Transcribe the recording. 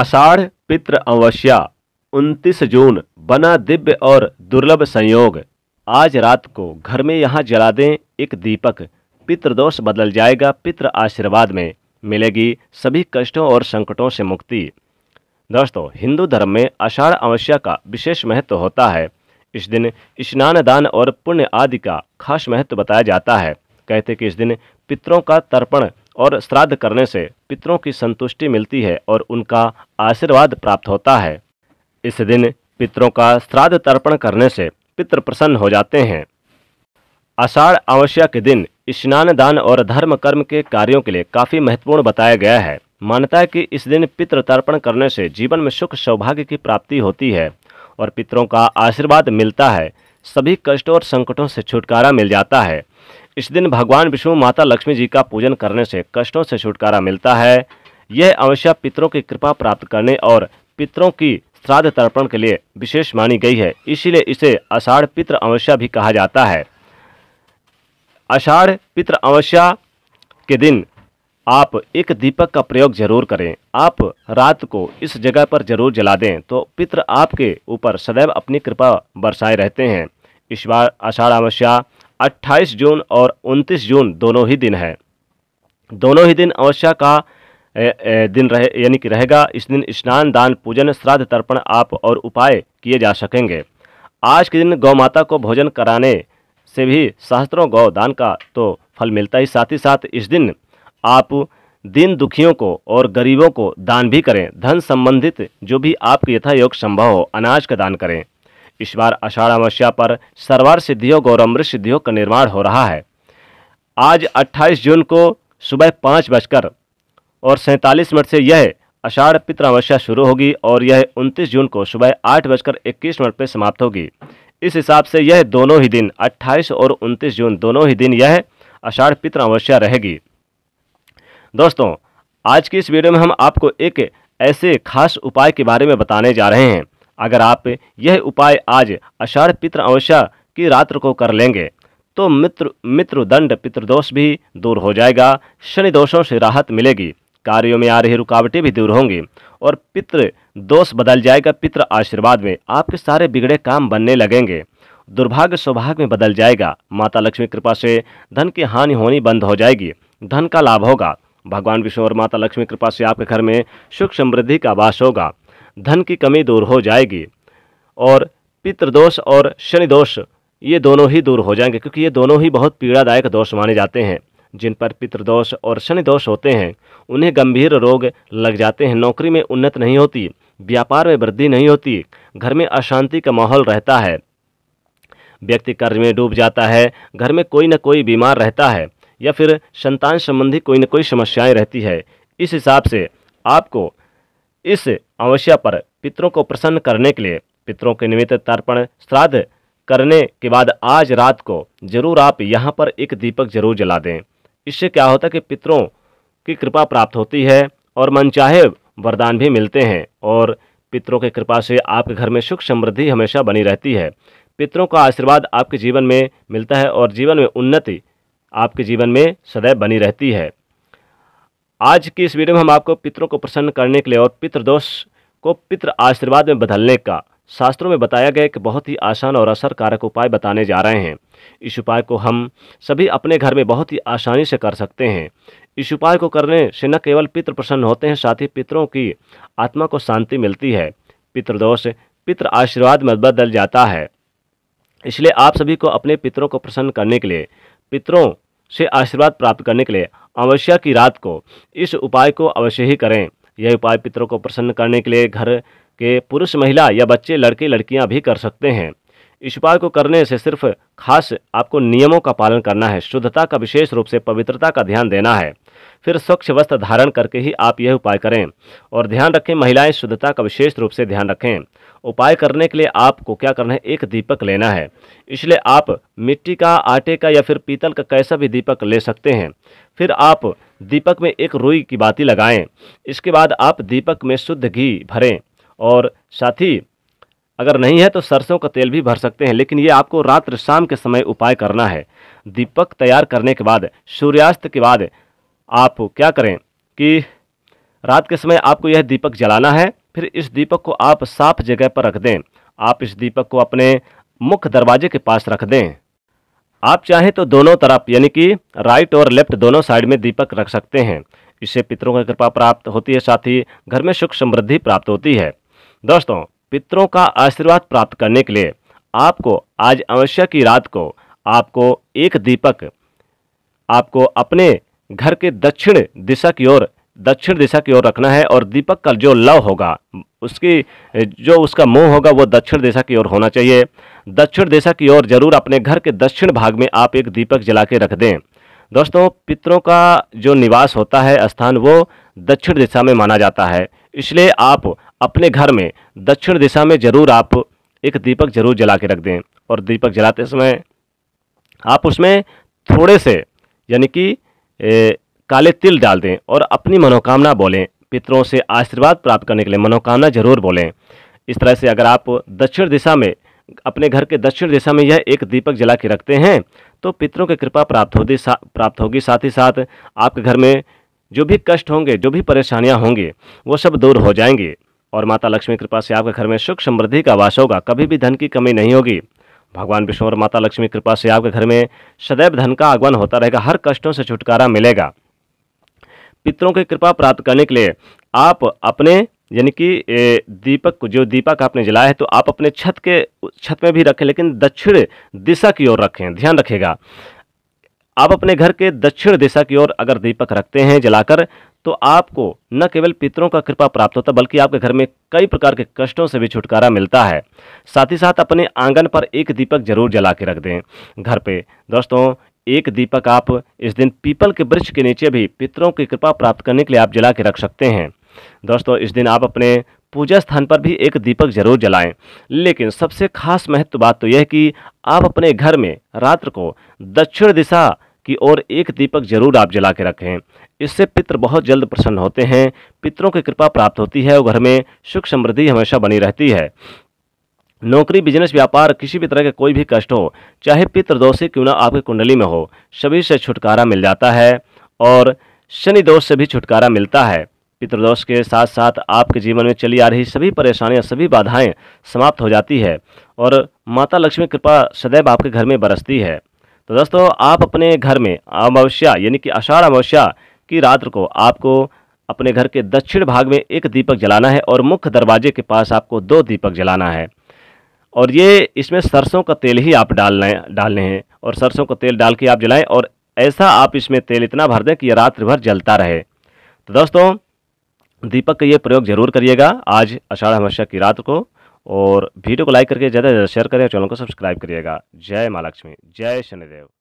आषाढ़ पितृ अमावस्या उनतीस जून बना दिव्य और दुर्लभ संयोग आज रात को घर में यहाँ जला दें एक दीपक पितृदोष बदल जाएगा पितृ आशीर्वाद में मिलेगी सभी कष्टों और संकटों से मुक्ति दोस्तों हिंदू धर्म में आषाढ़ अमावस्या का विशेष महत्व होता है इस दिन स्नान दान और पुण्य आदि का खास महत्व बताया जाता है कहते कि इस दिन पितरों का तर्पण और श्राद्ध करने से पितरों की संतुष्टि मिलती है और उनका आशीर्वाद प्राप्त होता है इस दिन पितरों का श्राद्ध तर्पण करने से पितृ प्रसन्न हो जाते हैं आषाढ़ आवश्यक के दिन स्नान दान और धर्म कर्म के कार्यों के लिए काफ़ी महत्वपूर्ण बताया गया है मान्यता है कि इस दिन पितृ तर्पण करने से जीवन में सुख सौभाग्य की प्राप्ति होती है और पितरों का आशीर्वाद मिलता है सभी कष्टों और संकटों से छुटकारा मिल जाता है इस दिन भगवान विष्णु माता लक्ष्मी जी का पूजन करने से कष्टों से छुटकारा मिलता है यह अवश्य पितरों की कृपा प्राप्त करने और पितरों की श्राद्ध तर्पण के लिए विशेष मानी गई है इसीलिए इसे अषाढ़ पितृ अवश्य भी कहा जाता है अषाढ़ पितृ अवस्या के दिन आप एक दीपक का प्रयोग जरूर करें आप रात को इस जगह पर जरूर जला दें तो पितृ आपके ऊपर सदैव अपनी कृपा बरसाए रहते हैं इस बार आषाढ़ अमावस्या 28 जून और 29 जून दोनों ही दिन है दोनों ही दिन अवस्या का दिन रहे यानी कि रहेगा इस दिन स्नान दान पूजन श्राद्ध तर्पण आप और उपाय किए जा सकेंगे आज के दिन गौ माता को भोजन कराने से भी सहस्त्रों गौ दान का तो फल मिलता ही साथ ही साथ इस दिन आप दीन दुखियों को और गरीबों को दान भी करें धन संबंधित जो भी आपके यथायोग संभव हो अनाज का दान करें इस बार अषाढ़ अमावस्या पर सर्वार सिद्धियों अमृत सिद्धियों का निर्माण हो रहा है आज 28 जून को सुबह पाँच बजकर और सैंतालीस मिनट से यह अषाढ़ पित्र अमावस्या शुरू होगी और यह 29 जून को सुबह आठ बजकर इक्कीस मिनट पर समाप्त होगी इस हिसाब से यह दोनों ही दिन 28 और 29 जून दोनों ही दिन यह आषाढ़ पित्र अमावस्या रहेगी दोस्तों आज की इस वीडियो में हम आपको एक ऐसे खास उपाय के बारे में बताने जा रहे हैं अगर आप यह उपाय आज अषाढ़ पितृ अवस्या की रात्र को कर लेंगे तो मित्र मित्र दंड पितृदोष भी दूर हो जाएगा शनि दोषों से राहत मिलेगी कार्यों में आ रही रुकावटें भी दूर होंगी और पितृ दोष बदल जाएगा पितृ आशीर्वाद में आपके सारे बिगड़े काम बनने लगेंगे दुर्भाग्य सौभाग्य में बदल जाएगा माता लक्ष्मी कृपा से धन की हानि होनी बंद हो जाएगी धन का लाभ होगा भगवान विष्णु और माता लक्ष्मी कृपा से आपके घर में सुख समृद्धि का वास होगा धन की कमी दूर हो जाएगी और पितृदोष और शनि दोष ये दोनों ही दूर हो जाएंगे क्योंकि ये दोनों ही बहुत पीड़ादायक दोष माने जाते हैं जिन पर पितृदोष और शनि दोष होते हैं उन्हें गंभीर रोग लग जाते हैं नौकरी में उन्नत नहीं होती व्यापार में वृद्धि नहीं होती घर में अशांति का माहौल रहता है व्यक्ति कर्ज में डूब जाता है घर में कोई ना कोई बीमार रहता है या फिर संतान संबंधी कोई ना कोई समस्याएं रहती है इस हिसाब से आपको इस अमावस्या पर पितरों को प्रसन्न करने के लिए पितरों के निमित्त तर्पण श्राद्ध करने के बाद आज रात को जरूर आप यहाँ पर एक दीपक जरूर जला दें इससे क्या होता है कि पितरों की कृपा प्राप्त होती है और मनचाहे वरदान भी मिलते हैं और पितरों की कृपा से आपके घर में सुख समृद्धि हमेशा बनी रहती है पितरों का आशीर्वाद आपके जीवन में मिलता है और जीवन में उन्नति आपके जीवन में सदैव बनी रहती है आज की इस वीडियो में हम आपको पितरों को प्रसन्न करने के लिए और पितृदोष को पितृ आशीर्वाद में बदलने का शास्त्रों में बताया गया कि बहुत ही आसान और असरकारक उपाय बताने जा रहे हैं इस उपाय को हम सभी अपने घर में बहुत ही आसानी से कर सकते हैं इस उपाय को करने से न केवल पितृ प्रसन्न होते हैं साथ ही पितरों की आत्मा को शांति मिलती है पितृदोष पितृ आशीर्वाद में बदल जाता है इसलिए आप सभी को अपने पितरों को प्रसन्न करने के लिए पितरों से आशीर्वाद प्राप्त करने के लिए अमावस्या की रात को इस उपाय को अवश्य ही करें यह उपाय पितरों को प्रसन्न करने के लिए घर के पुरुष महिला या बच्चे लड़के लड़कियां भी कर सकते हैं इस उपाय को करने से सिर्फ खास आपको नियमों का पालन करना है शुद्धता का विशेष रूप से पवित्रता का ध्यान देना है फिर स्वच्छ वस्त्र धारण करके ही आप यह उपाय करें और ध्यान रखें महिलाएं शुद्धता का विशेष रूप से ध्यान रखें उपाय करने के लिए आपको क्या करना है एक दीपक लेना है इसलिए आप मिट्टी का आटे का या फिर पीतल का कैसा भी दीपक ले सकते हैं फिर आप दीपक में एक रुई की बाती लगाएं इसके बाद आप दीपक में शुद्ध घी भरें और साथ ही अगर नहीं है तो सरसों का तेल भी भर सकते हैं लेकिन ये आपको रात्र शाम के समय उपाय करना है दीपक तैयार करने के बाद सूर्यास्त के बाद आप क्या करें कि रात के समय आपको यह दीपक जलाना है फिर इस दीपक को आप साफ जगह पर रख दें आप इस दीपक को अपने मुख्य दरवाजे के पास रख दें आप चाहें तो दोनों तरफ यानी कि राइट और लेफ्ट दोनों साइड में दीपक रख सकते हैं इससे पितरों की कृपा प्राप्त होती है साथ ही घर में सुख समृद्धि प्राप्त होती है दोस्तों पितरों का आशीर्वाद प्राप्त करने के लिए आपको आज अवश्य की रात को आपको एक दीपक आपको अपने घर के दक्षिण दिशा की ओर दक्षिण दिशा की ओर रखना है और दीपक का जो लव होगा उसकी जो उसका मुंह होगा वो दक्षिण दिशा की ओर होना चाहिए दक्षिण दिशा की ओर जरूर अपने घर के दक्षिण भाग में आप एक दीपक जला के रख दें दोस्तों पितरों का जो निवास होता है स्थान वो दक्षिण दिशा में माना जाता है इसलिए आप अपने घर में दक्षिण दिशा में ज़रूर आप एक दीपक जरूर जला के रख दें और दीपक जलाते समय आप उसमें थोड़े से यानी कि काले तिल डाल दें और अपनी मनोकामना बोलें पितरों से आशीर्वाद प्राप्त करने के लिए मनोकामना जरूर बोलें इस तरह से अगर आप दक्षिण दिशा में अपने घर के दक्षिण दिशा में यह एक दीपक जला के रखते हैं तो पितरों की कृपा प्राप्त होगी प्राप्त होगी साथ ही साथ आपके घर में जो भी कष्ट होंगे जो भी परेशानियां होंगी वो सब दूर हो जाएंगी और माता लक्ष्मी कृपा से आपके घर में सुख समृद्धि का वास होगा कभी भी धन की कमी नहीं होगी भगवान विष्णु और माता लक्ष्मी कृपा से आपके घर में सदैव धन का आगमन होता रहेगा हर कष्टों से छुटकारा मिलेगा पितरों की कृपा प्राप्त करने के लिए आप अपने यानी कि दीपक जो दीपक आपने जलाया है तो आप अपने छत के छत में भी रखें लेकिन दक्षिण दिशा की ओर रखें ध्यान रखेगा आप अपने घर के दक्षिण दिशा की ओर अगर दीपक रखते हैं जलाकर तो आपको न केवल पितरों का कृपा प्राप्त होता बल्कि आपके घर में कई प्रकार के कष्टों से भी छुटकारा मिलता है साथ ही साथ अपने आंगन पर एक दीपक जरूर जला के रख दें घर पे दोस्तों एक दीपक आप इस दिन पीपल के वृक्ष के नीचे भी पितरों की कृपा प्राप्त करने के लिए आप जला के रख सकते हैं दोस्तों इस दिन आप अपने पूजा स्थान पर भी एक दीपक जरूर जलाएं लेकिन सबसे खास महत्व बात तो यह कि आप अपने घर में रात्र को दक्षिण दिशा की ओर एक दीपक जरूर आप जला के रखें इससे पितृ बहुत जल्द प्रसन्न होते हैं पितरों की कृपा प्राप्त होती है और घर में सुख समृद्धि हमेशा बनी रहती है नौकरी बिजनेस व्यापार किसी भी तरह के कोई भी कष्ट हो चाहे पितृदोष से क्यों ना आपकी कुंडली में हो सभी से छुटकारा मिल जाता है और शनि दोष से भी छुटकारा मिलता है पितृदोष के साथ साथ आपके जीवन में चली आ रही सभी परेशानियां सभी बाधाएं समाप्त हो जाती है और माता लक्ष्मी कृपा सदैव आपके घर में बरसती है तो दोस्तों आप अपने घर में अमावस्या यानी कि आषाढ़ अमावस्या की रात्र को आपको अपने घर के दक्षिण भाग में एक दीपक जलाना है और मुख्य दरवाजे के पास आपको दो दीपक जलाना है और ये इसमें सरसों का तेल ही आप डालना डालने हैं और सरसों का तेल डाल के आप जलाएं और ऐसा आप इसमें तेल इतना भर दें कि ये रात्रि भर जलता रहे तो दोस्तों दीपक का ये प्रयोग जरूर करिएगा आज आषाढ़ अमावस्या की रात को और वीडियो को लाइक करके ज़्यादा से ज़्यादा शेयर करें और चैनल को सब्सक्राइब करिएगा जय महालक्ष्मी जय शनिदेव